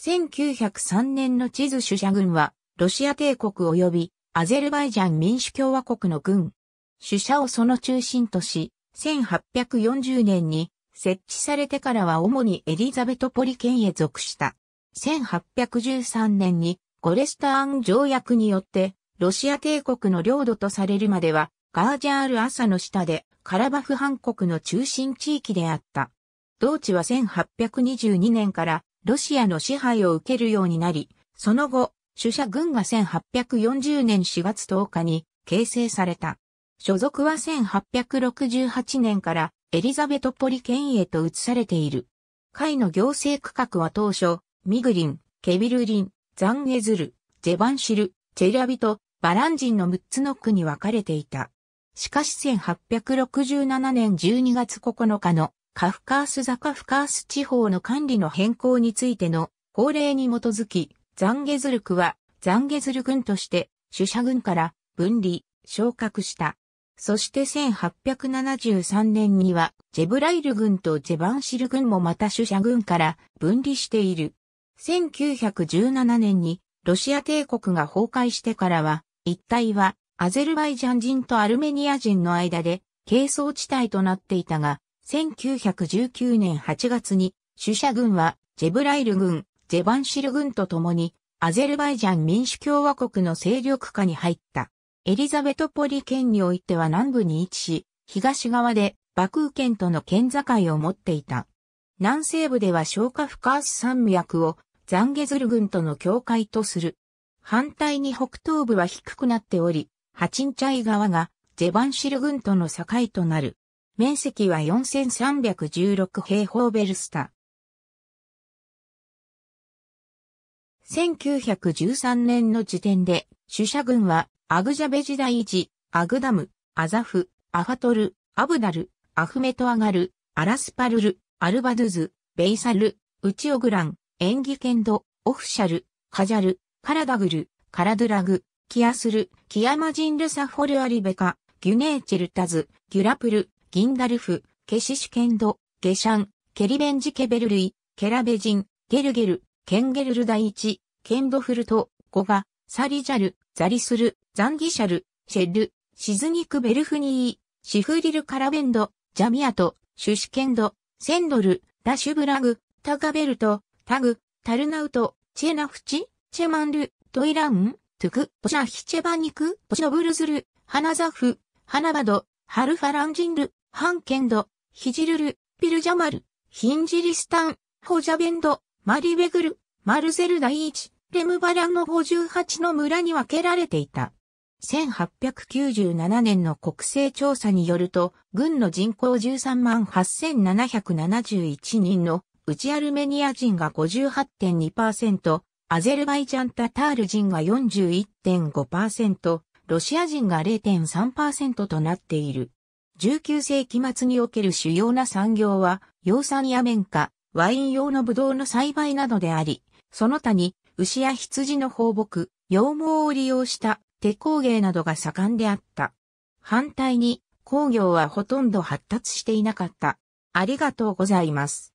1903年の地図主社軍は、ロシア帝国及びアゼルバイジャン民主共和国の軍。主社をその中心とし、1840年に設置されてからは主にエリザベトポリ県へ属した。1813年にゴレスターン条約によって、ロシア帝国の領土とされるまでは、ガージャール朝の下で、カラバフ半国の中心地域であった。同地は1822年からロシアの支配を受けるようになり、その後、主者軍が1840年4月10日に形成された。所属は1868年からエリザベトポリ県へと移されている。会の行政区画は当初、ミグリン、ケビルリン、ザンゲズル、ゼバンシル、チェラビとバランジンの6つの区に分かれていた。しかし1867年12月9日のカフカースザカフカース地方の管理の変更についての法令に基づき、ザンゲズルクはザンゲズル軍として主者軍から分離、昇格した。そして1873年にはジェブライル軍とジェバンシル軍もまた主者軍から分離している。1917年にロシア帝国が崩壊してからは、一帯はアゼルバイジャン人とアルメニア人の間で、係争地帯となっていたが、1919年8月に、主者軍は、ジェブライル軍、ジェバンシル軍と共に、アゼルバイジャン民主共和国の勢力下に入った。エリザベトポリ県においては南部に位置し、東側でバクー県との県境を持っていた。南西部では消化不可ス山脈をザンゲズル軍との境界とする。反対に北東部は低くなっており、ハチンチャイ側がジェバンシル軍との境となる。面積は4316平方ベルスタ。1913年の時点で、主者軍は、アグジャベ時代時、アグダム、アザフ、アファトル、アブダル、アフメトアガル、アラスパルル、アルバドゥズ、ベイサル、ウチオグラン、エンギケンド、オフシャル、カジャル、カラダグル、カラドゥラグ、キアスル、キアマジンルサフォルアリベカ、ギュネーチェルタズ、ギュラプル、ギンダルフ、ケシシュケンド、ゲシャン、ケリベンジケベルルイ、ケラベジン、ゲルゲル、ケンゲルル第一、ケンドフルト、ゴガ、サリジャル、ザリスル、ザンギシャル、シェル、シズニクベルフニー、シフリルカラベンド、ジャミアト、シュシケンド、センドル、ダシュブラグ、タガベルト、タグ、タルナウト、チェナフチ、チェマンル、トイラン、トゥク、トシャヒチェバニク、トシノブルズル、ハナザフ、ハナバド、ハルファランジンル、ハンケンド、ヒジルル、ピルジャマル、ヒンジリスタン、ホジャベンド、マリベグル、マルゼル第一、レムバランの58の村に分けられていた。1897年の国勢調査によると、軍の人口13万8771人のうちアルメニア人が58.2%、アゼルバイジャンタタール人が41.5%、ロシア人が0.3%となっている。19世紀末における主要な産業は、養蚕や綿花、ワイン用のブドウの栽培などであり、その他に牛や羊の放牧、羊毛を利用した手工芸などが盛んであった。反対に工業はほとんど発達していなかった。ありがとうございます。